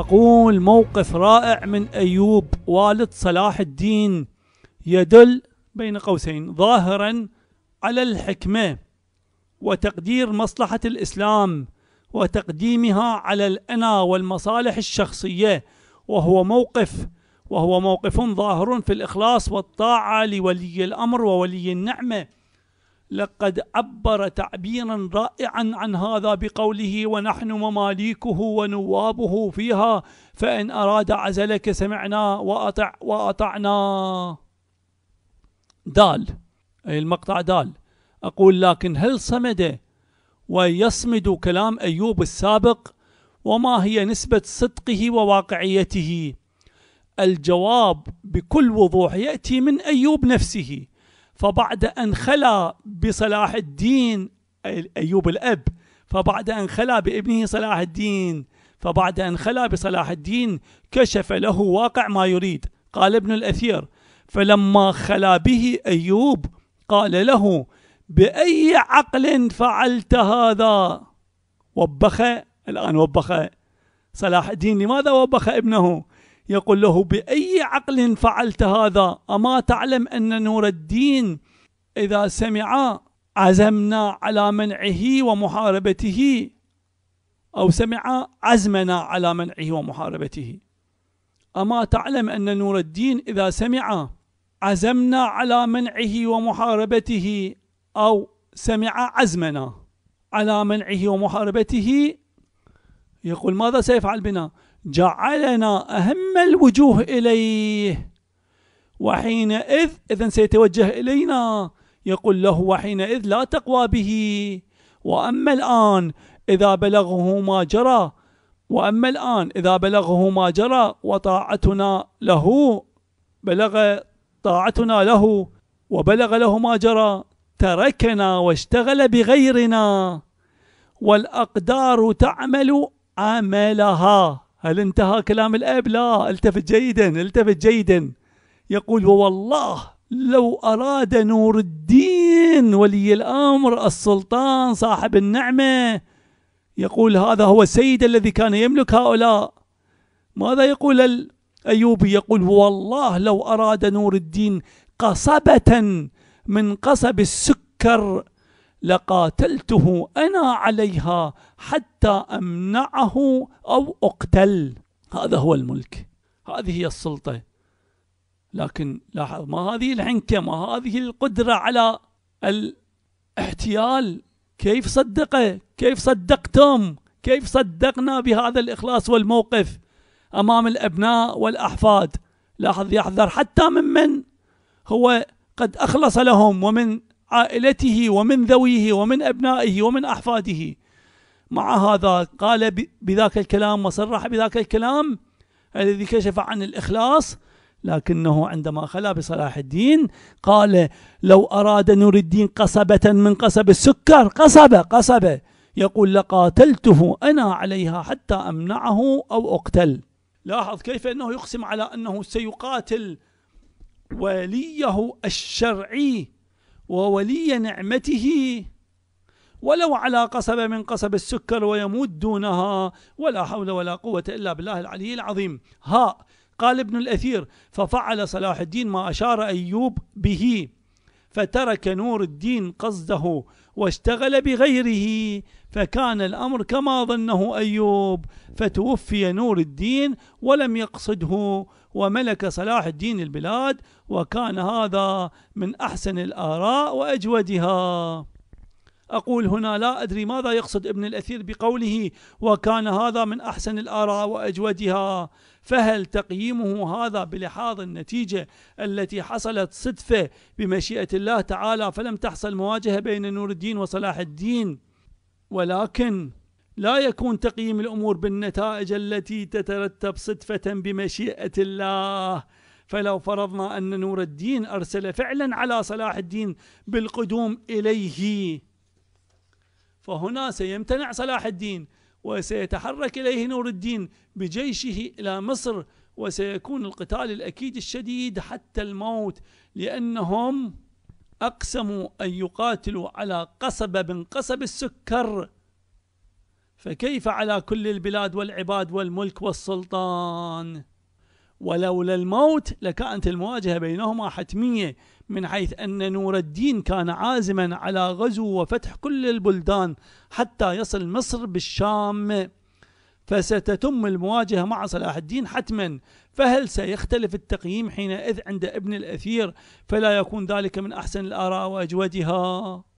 أقول موقف رائع من أيوب والد صلاح الدين يدل بين قوسين ظاهرا على الحكمة وتقدير مصلحة الإسلام وتقديمها على الأنا والمصالح الشخصية وهو موقف وهو موقف ظاهر في الإخلاص والطاعة لولي الأمر وولي النعمة لقد عبر تعبيرا رائعا عن هذا بقوله ونحن مماليكه ونوابه فيها فإن أراد عزلك سمعنا وأطع وأطعنا دال أي المقطع دال أقول لكن هل صمد ويصمد كلام أيوب السابق وما هي نسبة صدقه وواقعيته الجواب بكل وضوح يأتي من أيوب نفسه فبعد أن خلا بصلاح الدين أيوب الأب فبعد أن خلا بابنه صلاح الدين فبعد أن خلا بصلاح الدين كشف له واقع ما يريد قال ابن الأثير فلما خلا به أيوب قال له بأي عقل فعلت هذا وبخ الآن وبخ صلاح الدين لماذا وبخ ابنه يقول له بأي عقل فعلت هذا أما تعلم أن نور الدين إذا سمع عزمنا على منعه ومحاربته أو سمع عزمنا على منعه ومحاربته أما تعلم أن نور الدين إذا سمع عزمنا على منعه ومحاربته أو سمع عزمنا على منعه ومحاربته يقول ماذا سيفعل بنا جعلنا أهم الوجوه إليه وحينئذ إذا سيتوجه إلينا يقول له وحينئذ لا تقوى به وأما الآن إذا بلغه ما جرى وأما الآن إذا بلغه ما جرى وطاعتنا له بلغ طاعتنا له وبلغ له ما جرى تركنا واشتغل بغيرنا والأقدار تعمل عملها هل انتهى كلام الأب؟ لا التفت جيدا التفت جيدا يقول ووالله لو أراد نور الدين ولي الأمر السلطان صاحب النعمة يقول هذا هو السيد الذي كان يملك هؤلاء ماذا يقول الأيوبي يقول والله لو أراد نور الدين قصبة من قصب السكر لقاتلته أنا عليها حتى أمنعه أو أقتل هذا هو الملك هذه هي السلطة لكن لاحظ ما هذه العنكة ما هذه القدرة على الاحتيال كيف صدقه كيف صدقتم كيف صدقنا بهذا الإخلاص والموقف أمام الأبناء والأحفاد لاحظ يحذر حتى ممن هو قد أخلص لهم ومن عائلته ومن ذويه ومن أبنائه ومن أحفاده مع هذا قال بذاك الكلام وصرح بذاك الكلام الذي كشف عن الإخلاص لكنه عندما خلا بصلاح الدين قال لو أراد نور الدين قصبة من قصب السكر قصبة قصبة يقول لقاتلته أنا عليها حتى أمنعه أو أقتل لاحظ كيف أنه يقسم على أنه سيقاتل وليه الشرعي وولي نعمته ولو على قصبة من قصب السكر ويموت دونها ولا حول ولا قوة إلا بالله العلي العظيم ها قال ابن الأثير ففعل صلاح الدين ما أشار أيوب به فترك نور الدين قصده واشتغل بغيره فكان الأمر كما ظنه أيوب فتوفي نور الدين ولم يقصده وملك صلاح الدين البلاد وكان هذا من أحسن الآراء وأجودها أقول هنا لا أدري ماذا يقصد ابن الأثير بقوله وكان هذا من أحسن الآراء وأجودها فهل تقييمه هذا بلحاظ النتيجة التي حصلت صدفة بمشيئة الله تعالى فلم تحصل مواجهة بين نور الدين وصلاح الدين ولكن لا يكون تقييم الأمور بالنتائج التي تترتب صدفة بمشيئة الله فلو فرضنا أن نور الدين أرسل فعلا على صلاح الدين بالقدوم إليه فهنا سيمتنع صلاح الدين وسيتحرك اليه نور الدين بجيشه الى مصر وسيكون القتال الاكيد الشديد حتى الموت لانهم اقسموا ان يقاتلوا على قصبه من قصب السكر فكيف على كل البلاد والعباد والملك والسلطان ولولا الموت لكانت المواجهة بينهما حتمية من حيث أن نور الدين كان عازما على غزو وفتح كل البلدان حتى يصل مصر بالشام فستتم المواجهة مع صلاح الدين حتما فهل سيختلف التقييم حينئذ عند ابن الأثير فلا يكون ذلك من أحسن الآراء وأجودها